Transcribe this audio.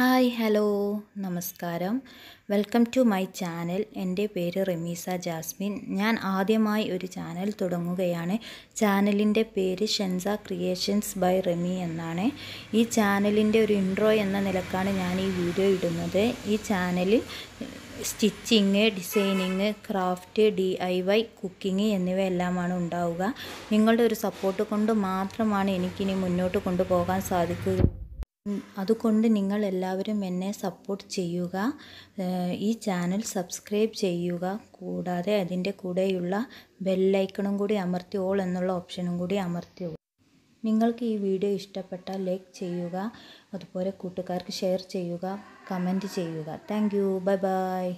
hi hello നമസ്കാരം welcome to my channel എൻ്റെ പേര് റമീസ ജാസ്മിൻ ഞാൻ ആദ്യമായി ഒരു ചാനൽ തുടങ്ങുകയാണ് ചാനലിൻ്റെ പേര് ഷെൻസ ക്രിയേഷൻസ് ബൈ റമി എന്നാണ് ഈ ചാനലിൻ്റെ ഒരു ഇൻട്രോ എന്ന നിലക്കാണ് ഞാൻ ഈ വീഡിയോ ഇടുന്നത് ഈ ചാനലിൽ stitching designing craft D I Y cooking എന്നിവയെല്ലാമാണ് ഉണ്ടാവുക നിങ്ങളുടെ ഒരു സപ്പോർട്ട് കൊണ്ട് മാത്രമാണ് എനിക്കിനി മുന്നോട്ട് കൊണ്ടുപോകാൻ സാധിക്കുക അതുകൊണ്ട് നിങ്ങൾ എല്ലാവരും എന്നെ സപ്പോർട്ട് ചെയ്യുക ഈ ചാനൽ സബ്സ്ക്രൈബ് ചെയ്യുക കൂടാതെ അതിൻ്റെ കൂടെയുള്ള ബെല്ലൈക്കണും കൂടി അമർത്തി ഓൾ എന്നുള്ള ഓപ്ഷനും കൂടി അമർത്തി ഓൾ നിങ്ങൾക്ക് ഈ വീഡിയോ ഇഷ്ടപ്പെട്ടാൽ ലൈക്ക് ചെയ്യുക അതുപോലെ കൂട്ടുകാർക്ക് ഷെയർ ചെയ്യുക കമൻറ്റ് ചെയ്യുക താങ്ക് യു ബൈ ബൈ